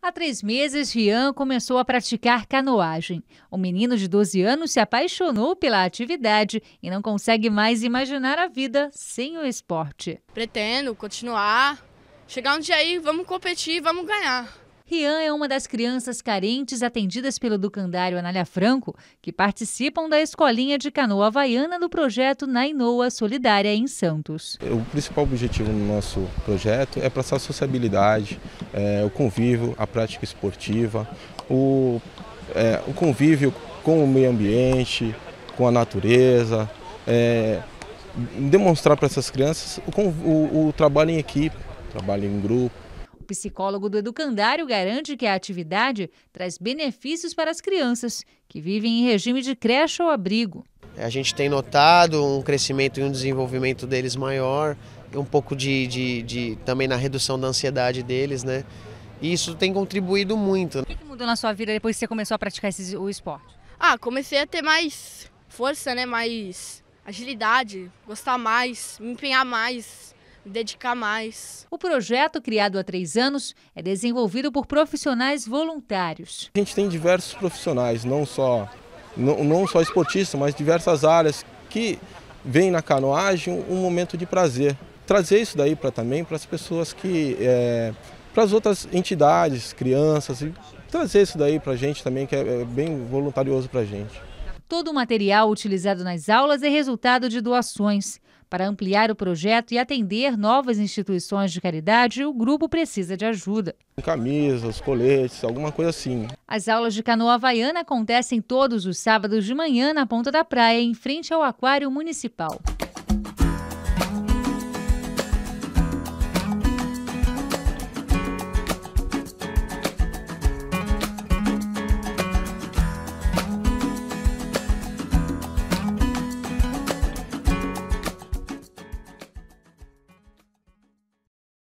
Há três meses, Rian começou a praticar canoagem. O menino de 12 anos se apaixonou pela atividade e não consegue mais imaginar a vida sem o esporte. Pretendo continuar. Chegar um dia aí, vamos competir, vamos ganhar. Rian é uma das crianças carentes atendidas pelo Ducandário Anália Franco, que participam da Escolinha de Canoa Havaiana do projeto Nainoa Solidária em Santos. O principal objetivo do nosso projeto é passar a sociabilidade, é, o convívio, a prática esportiva, o, é, o convívio com o meio ambiente, com a natureza, é, demonstrar para essas crianças o, o, o trabalho em equipe, trabalho em grupo, psicólogo do educandário garante que a atividade traz benefícios para as crianças que vivem em regime de creche ou abrigo. A gente tem notado um crescimento e um desenvolvimento deles maior, um pouco de, de, de também na redução da ansiedade deles, né? E isso tem contribuído muito. O que mudou na sua vida depois que você começou a praticar esse, o esporte? Ah, comecei a ter mais força, né? Mais agilidade, gostar mais, me empenhar mais dedicar mais. O projeto, criado há três anos, é desenvolvido por profissionais voluntários. A gente tem diversos profissionais, não só, não, não só esportistas, mas diversas áreas que veem na canoagem um momento de prazer. Trazer isso daí para também para as pessoas que. É, para as outras entidades, crianças, e trazer isso daí para a gente também, que é, é bem voluntarioso para a gente. Todo o material utilizado nas aulas é resultado de doações. Para ampliar o projeto e atender novas instituições de caridade, o grupo precisa de ajuda. Camisas, coletes, alguma coisa assim. As aulas de canoa havaiana acontecem todos os sábados de manhã na Ponta da Praia, em frente ao Aquário Municipal.